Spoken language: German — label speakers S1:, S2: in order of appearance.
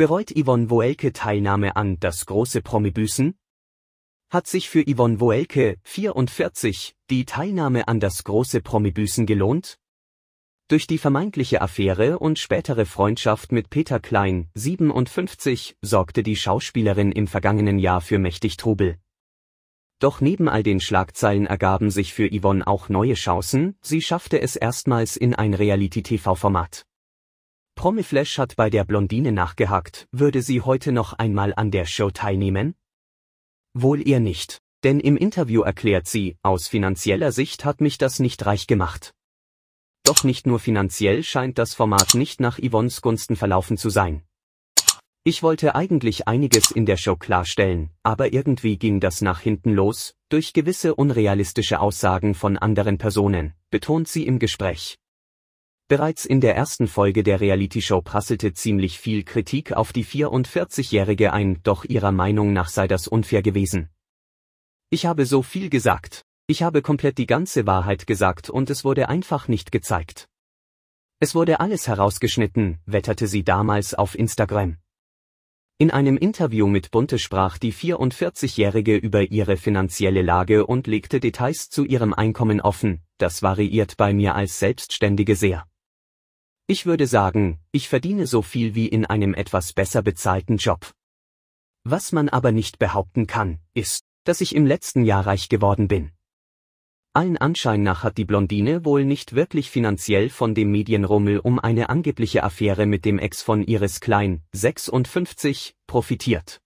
S1: Bereut Yvonne Woelke Teilnahme an das große Promibüßen? Hat sich für Yvonne Woelke, 44, die Teilnahme an das große Promibüßen gelohnt? Durch die vermeintliche Affäre und spätere Freundschaft mit Peter Klein, 57, sorgte die Schauspielerin im vergangenen Jahr für mächtig Trubel. Doch neben all den Schlagzeilen ergaben sich für Yvonne auch neue Chancen, sie schaffte es erstmals in ein Reality-TV-Format. Promiflash hat bei der Blondine nachgehakt, würde sie heute noch einmal an der Show teilnehmen? Wohl eher nicht, denn im Interview erklärt sie, aus finanzieller Sicht hat mich das nicht reich gemacht. Doch nicht nur finanziell scheint das Format nicht nach Yvonnes Gunsten verlaufen zu sein. Ich wollte eigentlich einiges in der Show klarstellen, aber irgendwie ging das nach hinten los, durch gewisse unrealistische Aussagen von anderen Personen, betont sie im Gespräch. Bereits in der ersten Folge der Reality-Show prasselte ziemlich viel Kritik auf die 44-Jährige ein, doch ihrer Meinung nach sei das unfair gewesen. Ich habe so viel gesagt. Ich habe komplett die ganze Wahrheit gesagt und es wurde einfach nicht gezeigt. Es wurde alles herausgeschnitten, wetterte sie damals auf Instagram. In einem Interview mit Bunte sprach die 44-Jährige über ihre finanzielle Lage und legte Details zu ihrem Einkommen offen, das variiert bei mir als Selbstständige sehr. Ich würde sagen, ich verdiene so viel wie in einem etwas besser bezahlten Job. Was man aber nicht behaupten kann, ist, dass ich im letzten Jahr reich geworden bin. Allen Anschein nach hat die Blondine wohl nicht wirklich finanziell von dem Medienrummel um eine angebliche Affäre mit dem Ex von Iris Klein, 56, profitiert.